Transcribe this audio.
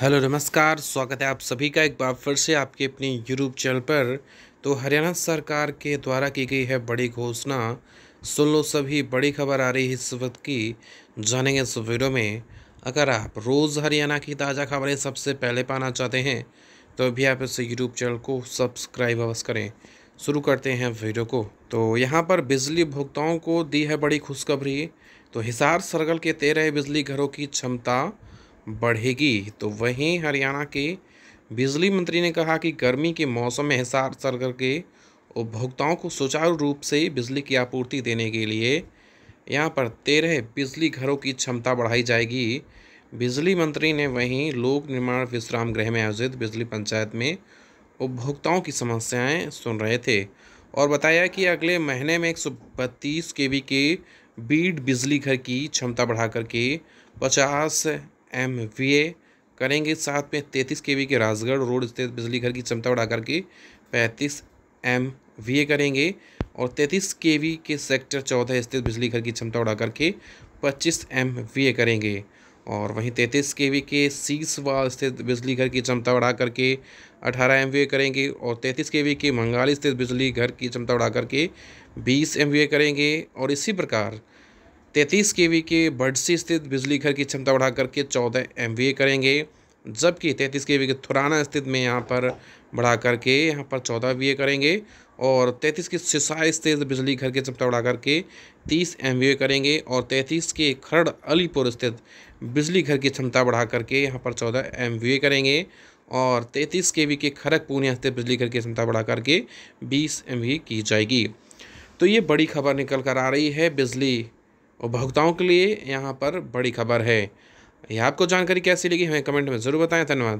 hello नमस्कार स्वागत है आप सभी का एक बार फिर से आपके अपने यूट्यूब चैनल पर तो हरियाणा सरकार के द्वारा की गई है बड़ी घोषणा सुन लो सभी बड़ी खबर आ रही है इस वक्त की जानेंगे इस वीडियो में अगर आप रोज़ हरियाणा की ताज़ा खबरें सबसे पहले पाना चाहते हैं तो भी आप इस यूट्यूब चैनल को सब्सक्राइब अवश्य करें शुरू करते हैं वीडियो को तो यहाँ पर बिजली उपभोक्ताओं को दी है बड़ी खुशखबरी तो हिसार सर्कल के तेरह बिजली घरों की क्षमता बढ़ेगी तो वहीं हरियाणा के बिजली मंत्री ने कहा कि गर्मी के मौसम में हिसार सरगर के उपभोक्ताओं को सुचारू रूप से बिजली की आपूर्ति देने के लिए यहाँ पर तेरह बिजली घरों की क्षमता बढ़ाई जाएगी बिजली मंत्री ने वहीं लोक निर्माण विश्राम गृह में आयोजित बिजली पंचायत में उपभोक्ताओं की समस्याएं सुन रहे थे और बताया कि अगले महीने में एक सौ बत्तीस के बीड बिजली घर की क्षमता बढ़ाकर के पचास एम वी ए करेंगे साथ में तैंतीस के वी के राजगढ़ रोड स्थित बिजली घर की क्षमता बढ़ाकर के पैंतीस एम वी ए करेंगे और तैंतीस के वी के सेक्टर चौदह स्थित बिजली घर की क्षमता बढ़ाकर के पच्चीस एम वी ए करेंगे और वहीं तैंतीस के वी के सीसवा स्थित बिजली घर की क्षमता बढ़ा करके अठारह एम करेंगे और तैंतीस के वी के मंगाली स्थित बिजली घर की क्षमता बढ़ा करके बीस एम करेंगे और इसी प्रकार तैंतीस के वी के बडसी स्थित बिजली घर की क्षमता बढ़ा करके चौदह एम करेंगे जबकि तैंतीस के वी के थुराना स्थित में यहाँ पर बढ़ा करके यहाँ पर चौदह वी करेंगे और तैंतीस के सिसाई स्थित बिजली घर की क्षमता बढ़ा करके तीस एम करेंगे और तैंतीस के खरड़ अलीपुर स्थित बिजली घर की क्षमता बढ़ा करके यहाँ पर चौदह एम करेंगे और तैंतीस के वी के खरग पूर्णिया स्थित बिजली घर की क्षमता बढ़ा करके बीस एम की जाएगी तो ये बड़ी खबर निकल कर आ रही है बिजली उपभोक्ताओं के लिए यहाँ पर बड़ी खबर है यह आपको जानकारी कैसी लगी हमें कमेंट में ज़रूर बताएँ धन्यवाद